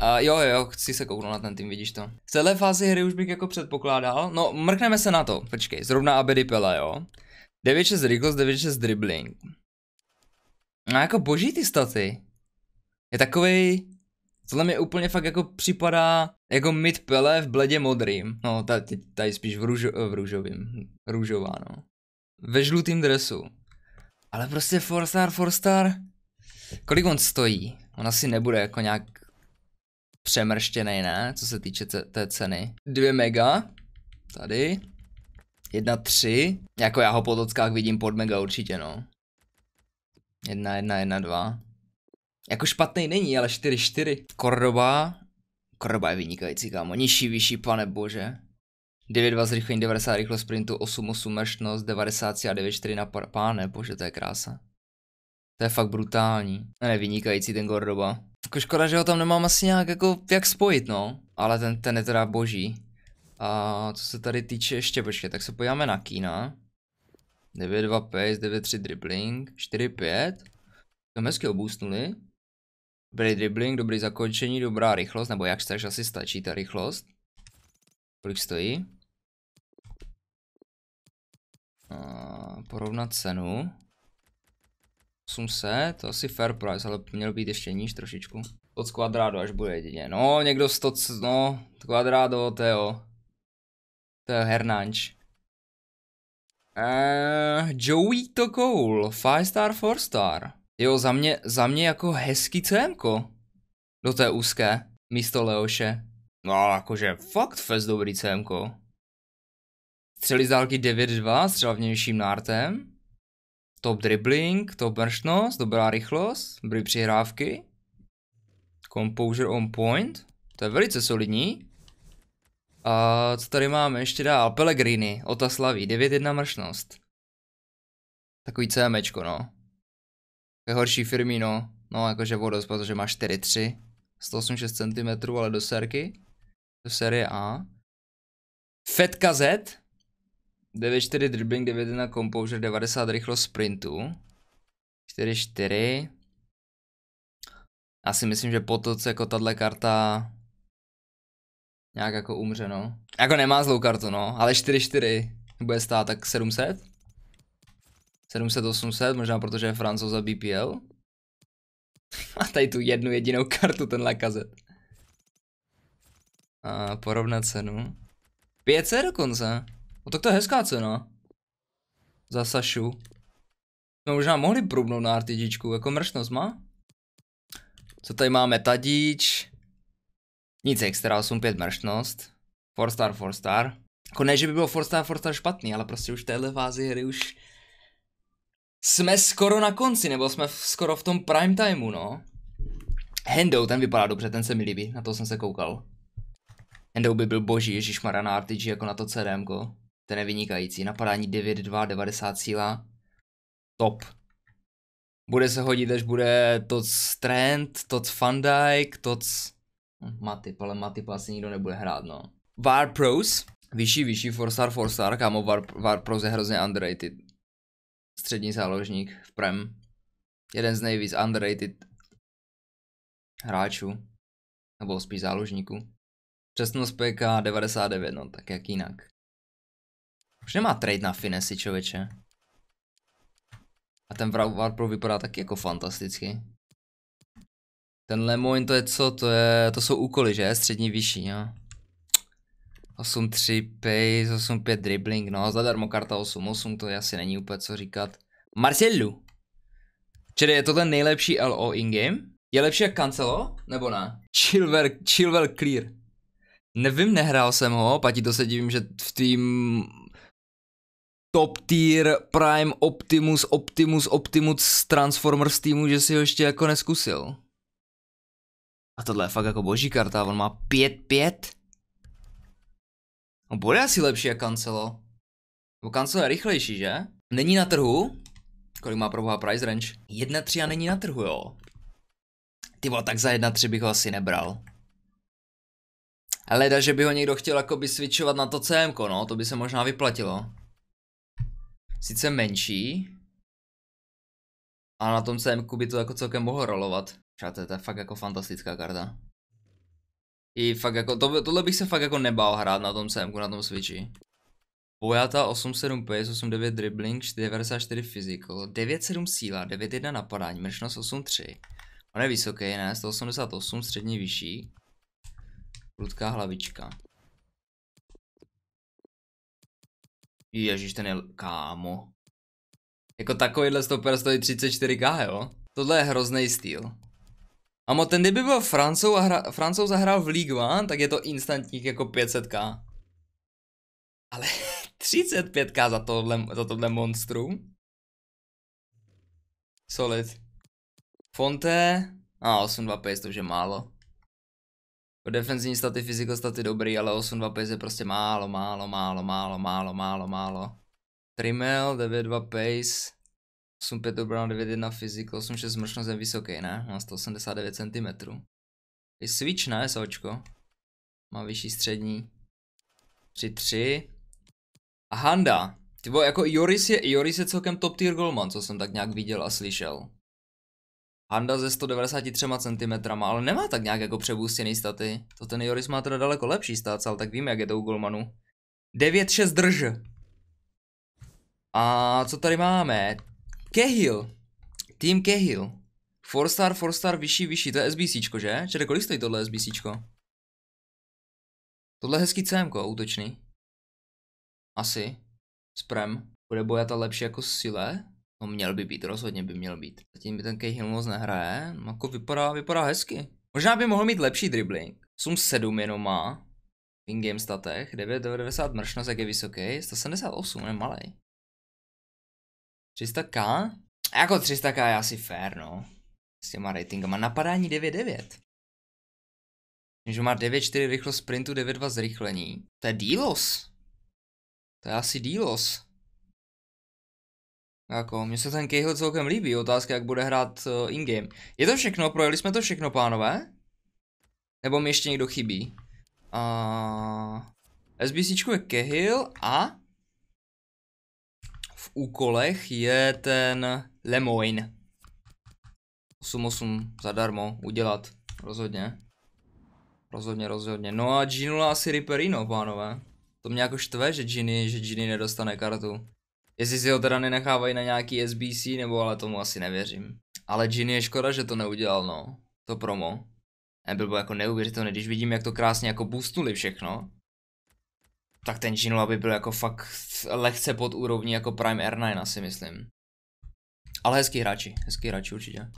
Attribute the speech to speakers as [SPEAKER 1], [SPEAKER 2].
[SPEAKER 1] A jo, jo, chci se kouknout na ten tým, vidíš to. V celé fázi hry už bych jako předpokládal. No, mrkneme se na to, počkej, zrovna Abedi Pele, jo. 9-6 rychlost, 9-6 dribbling. No jako boží ty staty. Je takovej... Tohle mi úplně fakt jako připadá jako mid Pele v bledě modrým. No, tady, tady spíš v, růžo, v růžovým. Růžová, no. Ve žlutým dresu. Ale prostě 4 star, 4 star. Kolik on stojí? On asi nebude jako nějak přemrštěný, ne? Co se týče té ceny. 2 mega. Tady. 1, 3. Jako já ho po tockách vidím pod mega určitě, no. 1, 1, 1, 2. Jako špatný není, ale 4, 4. Kordoba. Kordoba je vynikající, kámo. Nižší, vyšší, pane bože. 9-2 zrychlení, 90 rychlost sprintu, 8-8 mrštnost, 90 a 9-4 na pane bože, to je krása. To je fakt brutální. Ne, vynikající ten Gordoba. Jako škoda, že ho tam nemám asi nějak jako jak spojit, no. Ale ten, ten je teda boží. A co se tady týče ještě, počkej, tak se pojďme na Kína. 9-2 pace, 9-3 dribbling, 4-5. Jsme hezky obůstnuli. Dobrý dribbling, dobrý zakončení, dobrá rychlost, nebo jak chceš, asi stačí ta rychlost. Kolik stojí? A porovnat cenu. 800, to asi fair price, ale měl být ještě níž trošičku. Od kvadrádo až bude jedině. No, někdo 100, no, Quadrado, Teo. To je hernanč. Uh, Joey to Cole, 5 star, 4 star. Jo, za mě, za mě jako hezký CMko. Do té úzké, místo Leoše. No, jakože fakt fest dobrý CMko. Střeli z dálky 9-2, střela vnějším nártem top dribbling, top mršnost, dobrá rychlost, dobrý přihrávky. Composure on point, to je velice solidní. A co tady máme ještě dál? Pellegrini, Otaslaví, 9-1 mršnost. Takový CMčko, no. Je horší no, no jakože vodost, protože má 4-3. 186 cm, ale do serky. Do série A. Fetka Z, 9-4 dribbling, 9-1 composure, 90 rychlost sprintu. 4-4. Já si myslím, že po co jako tahle karta nějak jako umře, no. Jako nemá zlou kartu, no, ale 4-4 bude stát tak 700. 700, 800, možná protože je francouz za BPL. A tady tu jednu jedinou kartu ten kazet. A porovnat cenu. 500 dokonce. No tak to je hezká cena. Za Sašu. No možná mohli průbnout na RTGčku, jako mršnost má? Co tady máme, tadíč? Nic extra, 8-5 mršnost. 4 star, 4 star. Jako ne, že by bylo 4 star, 4 star špatný, ale prostě už v téhle fázi hry už jsme skoro na konci, nebo jsme v, skoro v tom prime timeu, no. Hendo, ten vypadá dobře, ten se mi líbí, na to jsem se koukal. Hendo by byl boží, ježišmarja na RTG jako na to CDM, -ko. Ten je vynikající. Napadání 9-2, 90 síla. Top. Bude se hodit, až bude Toc trend Toc Van Dijk, Toc... Hm, Matip, ale Matip asi nikdo nebude hrát, no. War Pros, vyšší, vyšší, 4-star, 4-star, kámo, Var, Var Pros je hrozně underrated. Střední záložník v Prem. Jeden z nejvíc underrated hráčů. Nebo spíš záložníků. Přesnost PK 99, no tak jak jinak. Už nemá trade na finesy, čověče. A ten Warpro vypadá taky jako fantasticky. Ten Lemoin to je co? To, je, to jsou úkoly, že? Střední vyšší, jo. 8-3 pace, 8-5 dribbling, no a zadarmo karta 8-8, to asi není úplně co říkat. Marcelu! Čili je to ten nejlepší LO in-game? Je lepší jak Cancelo? Nebo ne? Chilwell, Chilwell Clear. Nevím, nehrál jsem ho, Pati to se divím, že v tým top tier Prime Optimus Optimus Optimus z Transformers týmu, že si ho ještě jako neskusil. A tohle je fakt jako boží karta, on má 5-5. No bude asi lepší jak Cancelo. Bo Cancelo je rychlejší, že? Není na trhu. Kolik má proboha price range? 1-3 a není na trhu, jo. Ty vole, tak za 1-3 bych ho asi nebral. Leda, že by ho někdo chtěl jakoby switchovat na to CM, no, to by se možná vyplatilo sice menší, a na tom CM by to jako celkem mohlo rolovat. Přátelé, to je fakt jako fantastická karta. I fakt jako, to, tohle bych se fakt jako nebál hrát na tom CM, na tom Switchi. Pojata 8-7 pace, 8 dribbling, 94 physical, 97 síla, 91 napadání, mršnost 83. On je vysoký, ne? 188, střední vyšší. Prudká hlavička. Ježíš, ten je, kámo. Jako takovýhle stoper stojí 34k, jo? Tohle je hrozný styl. Amo, ten kdyby byl Francouz a, hra, Francouz zahrál v League One, tak je to instantních jako 500k. Ale 35k za tohle, za tohle monstrum. Solid. Fonte. A ah, 825 to už je málo. Defenzivní staty, fyziko staty dobrý, ale 8-2 je prostě málo, málo, málo, málo, málo, málo, málo. Trimel, 9-2 pace, 8-5 obrana, 9-1 fyziko, 8-6 zmršnost je vysoký, ne? Má 189 cm. Je switch, ne, sočko? Má vyšší střední. 3-3. A Handa. Ty jako Joris je, Joris je celkem top tier golman, co jsem tak nějak viděl a slyšel. Handa ze 193 cm, ale nemá tak nějak jako přebůstěný staty. To ten Joris má teda daleko lepší stát, ale tak víme, jak je to u Golmanu. 9-6 drž. A co tady máme? Cahill. Team Cahill. 4 star, 4 star, vyšší, vyšší. To je SBCčko, že? Čede, kolik stojí tohle SBCčko? Tohle je hezký CMko, útočný. Asi. Sprem. Bude bojata lepší jako sile? No měl by být, rozhodně by měl být. Zatím by ten Cahill moc nehraje, no jako vypadá, vypadá hezky. Možná by mohl mít lepší dribbling. 8-7 jenom má. V In game statech, 990 mršnost, jak je vysoký, 178, on je malej. 300k? Jako 300k je asi fair, no. S těma ratingama. Napadání 9-9. Že má 9-4 rychlost sprintu, 9-2 zrychlení. To je dílos. To je asi dílos. Jako, mně se ten Cahill celkem líbí, otázka, jak bude hrát uh, in-game. Je to všechno, projeli jsme to všechno, pánové? Nebo mi ještě někdo chybí? Uh, SBCčku je Cahill a v úkolech je ten Lemoine. 8-8 zadarmo udělat, rozhodně. Rozhodně, rozhodně. No a Ginula asi Ripperino, pánové. To mě jako štve, že Ginny, že Ginny nedostane kartu. Jestli si ho teda nenechávají na nějaký SBC, nebo ale tomu asi nevěřím. Ale Ginny je škoda, že to neudělal, no. To promo. Nebyl byl jako neuvěřitelný, když vidím, jak to krásně jako boostnuli všechno. Tak ten Ginu aby byl jako fakt lehce pod úrovní jako Prime R9 asi myslím. Ale hezký hráči, hezký hráči určitě.